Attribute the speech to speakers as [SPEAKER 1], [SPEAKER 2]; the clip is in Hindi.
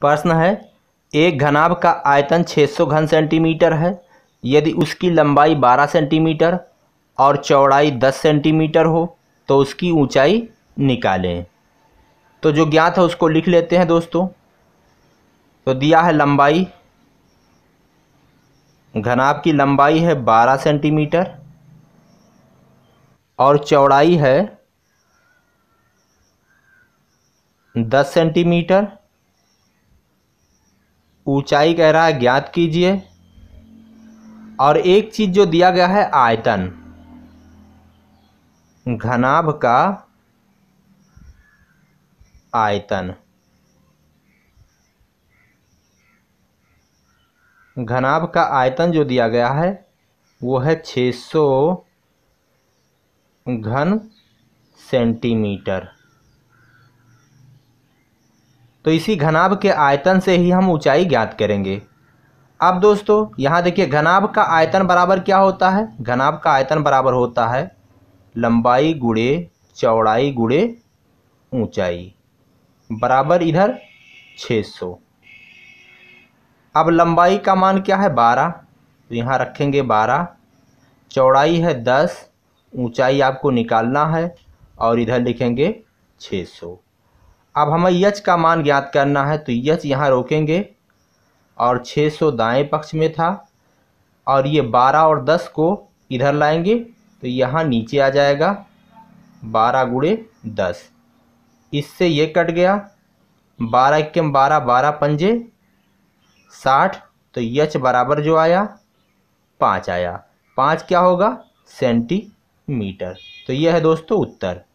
[SPEAKER 1] प्रश्न है एक घनाभ का आयतन 600 घन सेंटीमीटर है यदि उसकी लंबाई 12 सेंटीमीटर और चौड़ाई 10 सेंटीमीटर हो तो उसकी ऊंचाई निकालें तो जो ज्ञात है उसको लिख लेते हैं दोस्तों तो दिया है लंबाई घनाभ की लंबाई है 12 सेंटीमीटर और चौड़ाई है 10 सेंटीमीटर ऊंचाई कह रहा है ज्ञात कीजिए और एक चीज़ जो दिया गया है आयतन घनाभ का आयतन घनाभ का आयतन जो दिया गया है वो है 600 घन सेंटीमीटर तो इसी घनाभ के आयतन से ही हम ऊंचाई ज्ञात करेंगे अब दोस्तों यहाँ देखिए घनाभ का आयतन बराबर क्या होता है घनाभ का आयतन बराबर होता है लंबाई गुड़े चौड़ाई गुड़े ऊंचाई बराबर इधर 600 अब लंबाई का मान क्या है बारह तो यहाँ रखेंगे बारह चौड़ाई है दस ऊंचाई आपको निकालना है और इधर लिखेंगे 600 अब हमें यच का मान ज्ञात करना है तो यच यहाँ रोकेंगे और 600 दाएं पक्ष में था और ये 12 और 10 को इधर लाएंगे तो यहाँ नीचे आ जाएगा 12 गुड़े दस इससे ये कट गया बारह इक्यम बारह बारह पंजे साठ तो यच बराबर जो आया पाँच आया पाँच क्या होगा सेंटीमीटर तो यह है दोस्तों उत्तर